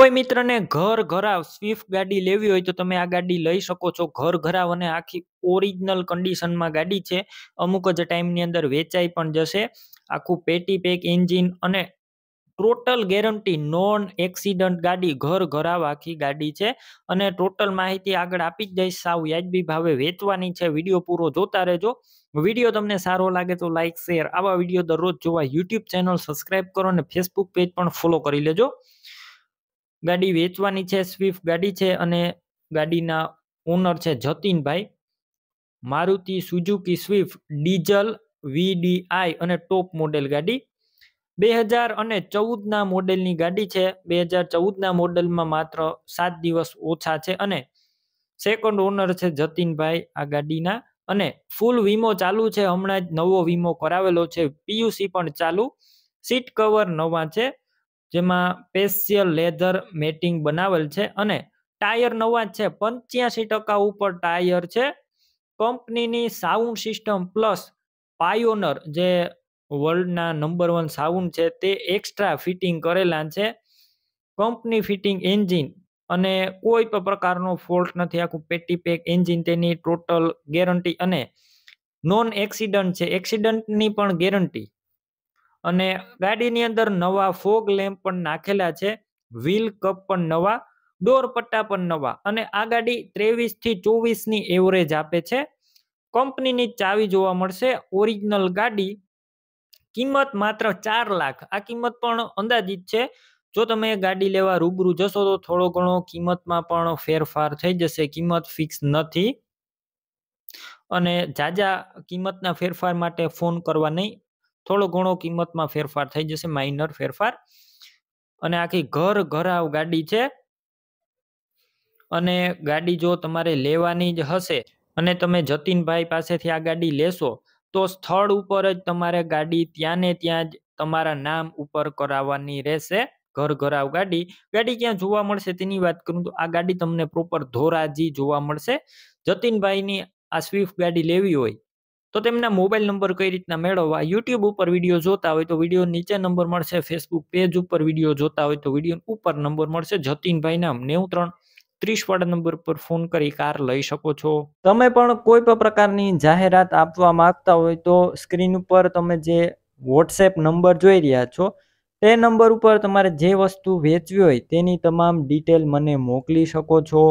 કોઈ મિત્રને ઘર ઘરાવ સ્વિફ્ટ ગાડી લેવી હોય તો તમે આ ગાડી લઈ શકો છો ઘર ઘરાવ અને આખી ઓરિજિનલ કન્ડિશનમાં ગાડી છે અમુક જ ટાઈમની અંદર વેચાઈ પણ જશે આખું પેટી પેક એન્જિન અને ટોટલ ગેરંટી નોન એક્સિડન્ટ ગાડી ઘર ઘરાવ આખી ગાડી છે અને ટોટલ માહિતી આગળ આપી જ જઈશ સાવ વ્યાજબી ભાવે વેચવાની છે વિડીયો પૂરો જોતા રહેજો વિડીયો તમને સારો લાગે તો લાઇક શેર આવા વિડીયો દરરોજ જોવા યુટ્યુબ ચેનલ સબસ્ક્રાઈબ કરો અને ફેસબુક પેજ પણ ફોલો કરી લેજો ગાડી વેચવાની છે સ્વિફ્ટ ગાડી છે અને ગાડીના ઓનર છે Jatinbhai Maruti Suzuki Swift diesel VDI અને ટોપ મોડેલ ગાડી બે હજાર અને ચૌદના મોડેલની ગાડી છે બે હજાર ચૌદના મોડેલમાં માત્ર સાત દિવસ ઓછા છે અને સેકન્ડ ઓનર છે જતીનભાઈ આ ગાડીના અને ફૂલ વીમો ચાલુ છે હમણાં જ નવો વીમો કરાવેલો છે પીયુસી પણ ચાલુ સીટ કવર નવા છે જેમાં સ્પેશિયલ લેધર મેટિંગ બનાવેલ છે અને ટાયર નવા છે પંચ્યાસી ટકા ઉપર ટાયર છે કંપનીની સાઉન્ડ સિસ્ટમ પ્લસ પાયોનર જે વર્લ્ડના નંબર વન સાઉન્ડ છે તે એક્સ્ટ્રા ફિટિંગ કરેલા છે કંપની ફિટિંગ એન્જિન અને કોઈ પણ પ્રકારનો ફોલ્ટ નથી આખું પેટી પેક એન્જિન તેની ટોટલ ગેરંટી અને નોન એક્સિડન્ટ છે એક્સિડન્ટની પણ ગેરંટી અને ગાડીની અંદર નવા ફોગ લેમ્પ પણ નાખેલા છે વ્હીલ કપ પણ નવા ડોર પણ નવા અને આ ગાડી ત્રેવીસ થી ચોવીસની એવરેજ આપે છે કંપનીની ચાવી જોવા મળશે ઓરિજિનલ ગાડી કિંમત માત્ર ચાર લાખ આ કિંમત પણ અંદાજિત છે જો તમે ગાડી લેવા રૂબરૂ જશો તો થોડો ઘણો કિંમતમાં પણ ફેરફાર થઈ જશે કિંમત ફિક્સ નથી અને જાજા કિંમતના ફેરફાર માટે ફોન કરવા નહીં થોડો ઘણો કિંમતમાં ફેરફાર થઈ જશે માઇનર ફેરફાર અને આખી ઘર ઘરાવ ગાડી છે અને ગાડી જો તમારે લેવાની જ હશે અને તમે જતીનભાઈ પાસેથી આ ગાડી લેશો તો સ્થળ ઉપર જ તમારે ગાડી ત્યાં ને ત્યાં જ તમારા નામ ઉપર કરાવવાની રહેશે ઘર ઘરાવ ગાડી ગાડી ક્યાં જોવા મળશે તેની વાત કરું તો આ ગાડી તમને પ્રોપર ધોરાજી જોવા મળશે જતીનભાઈની આ સ્વિફ્ટ ગાડી લેવી હોય તો તેમના મોબાઈલ નંબર કઈ રીતના મેળવવા યુટ્યુબ ઉપર વિડીયો જોતા હોય તો વિડીયો નીચે નંબર મળશે ફેસબુક પેજ ઉપર વિડીયો જોતા હોય તો વિડીયો ઉપર નંબર મળશે જતીનભાઈ નામ નેવું ત્રણ ત્રીસ વાળા નંબર પર ફોન કરી કાર લઈ શકો છો તમે પણ કોઈ પણ પ્રકારની જાહેરાત આપવા માંગતા હોય તો સ્ક્રીન ઉપર તમે જે વોટ્સએપ નંબર જોઈ રહ્યા છો તે નંબર ઉપર તમારે જે વસ્તુ વેચવી હોય તેની તમામ ડિટેલ મને મોકલી શકો છો